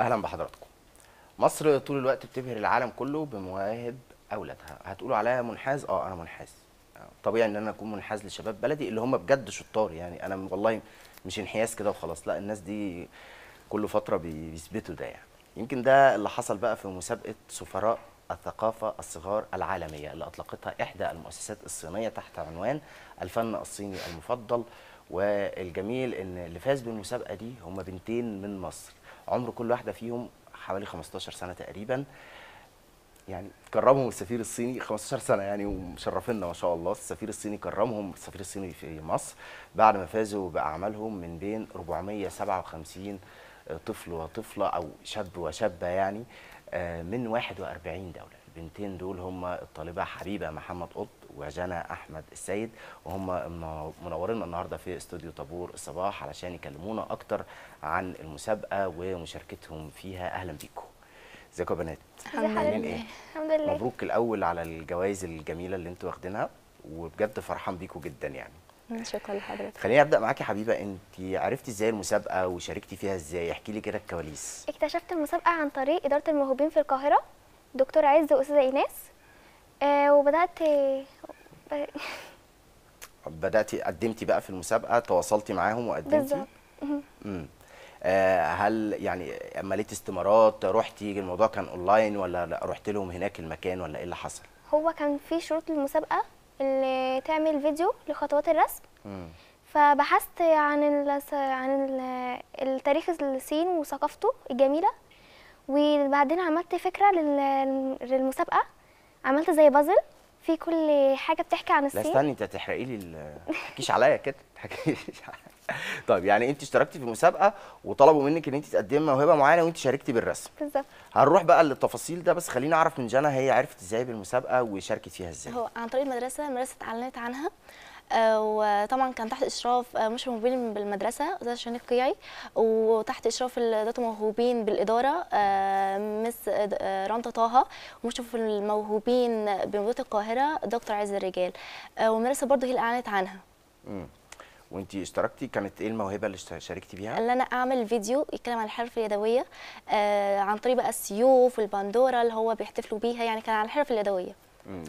اهلا بحضراتكم مصر طول الوقت بتبهر العالم كله بمواهب اولادها هتقولوا عليا منحاز اه انا منحاز طبيعي ان انا اكون منحاز لشباب بلدي اللي هم بجد شطار يعني انا والله مش انحياز كده وخلاص لا الناس دي كل فتره بيثبتوا ده يعني يمكن ده اللي حصل بقى في مسابقه سفراء الثقافة الصغار العالمية اللي أطلقتها إحدى المؤسسات الصينية تحت عنوان الفن الصيني المفضل والجميل إن اللي فاز بالمسابقة دي هم بنتين من مصر عمر كل واحده فيهم حوالي 15 سنه تقريبا يعني كرمهم السفير الصيني 15 سنه يعني ومشرفينا ما شاء الله السفير الصيني كرمهم السفير الصيني في مصر بعد ما فازوا باعمالهم من بين 457 طفل وطفله او شاب وشابه يعني آه، من 41 دولة البنتين دول هم الطالبة حبيبة محمد قط وجنى أحمد السيد وهم منورين النهاردة في استوديو طابور الصباح علشان يكلمونا أكتر عن المسابقة ومشاركتهم فيها أهلا بيكم ازيكم يا بنات؟ الحمد لله إيه؟ الحمد لله مبروك الأول على الجوائز الجميلة اللي انتوا واخدينها وبجد فرحان بيكم جدا يعني شكرا لحضرتك خليني ابدا معاكي يا حبيبه انت عرفتي ازاي المسابقه وشاركتي فيها ازاي احكي لي كده الكواليس اكتشفت المسابقه عن طريق اداره الموهوبين في القاهره دكتور عز واستاذه ايناس آه وبدات بداتي قدمتي بقى في المسابقه تواصلتي معاهم وقدمتي بالظبط آه، هل يعني مليتي استمارات رحتي الموضوع كان اونلاين ولا رحت لهم هناك المكان ولا ايه اللي حصل هو كان في شروط للمسابقه اللي تعمل فيديو لخطوات الرسم فبحثت عن ال عن ال التاريخ الصين وثقافته الجميله وبعدين عملت فكره للمسابقه عملت زي بازل في كل حاجه بتحكي عن الصين لا استني انت تحرقي لي ما تحكيش عليا كده ما تحكيش طيب يعني انت اشتركتي في مسابقه وطلبوا منك ان انت تقدمي موهبه معينه وانت شاركتي بالرسم بالظبط هنروح بقى للتفاصيل ده بس خلينا اعرف من جانا هي عرفت ازاي بالمسابقه وشاركت فيها ازاي هو عن طريق المدرسه المدرسه اتعلنت عنها آه، وطبعا كان تحت اشراف آه، مشرف موبيل بالمدرسه استاذ شان قيعي وتحت اشراف ذات موهوبين بالاداره آه، مس رندا طه ومشرف الموهوبين بمدرسه القاهره دكتور عز الرجال والمدرسه برضه هي اللي اعلنت عنها وانت اشتركتي كانت ايه الموهبه اللي شاركتي بيها؟ اللي انا اعمل فيديو يتكلم عن الحرف اليدويه آه عن طريق بقى السيوف والبندوره اللي هو بيحتفلوا بيها يعني كان عن الحرف اليدويه.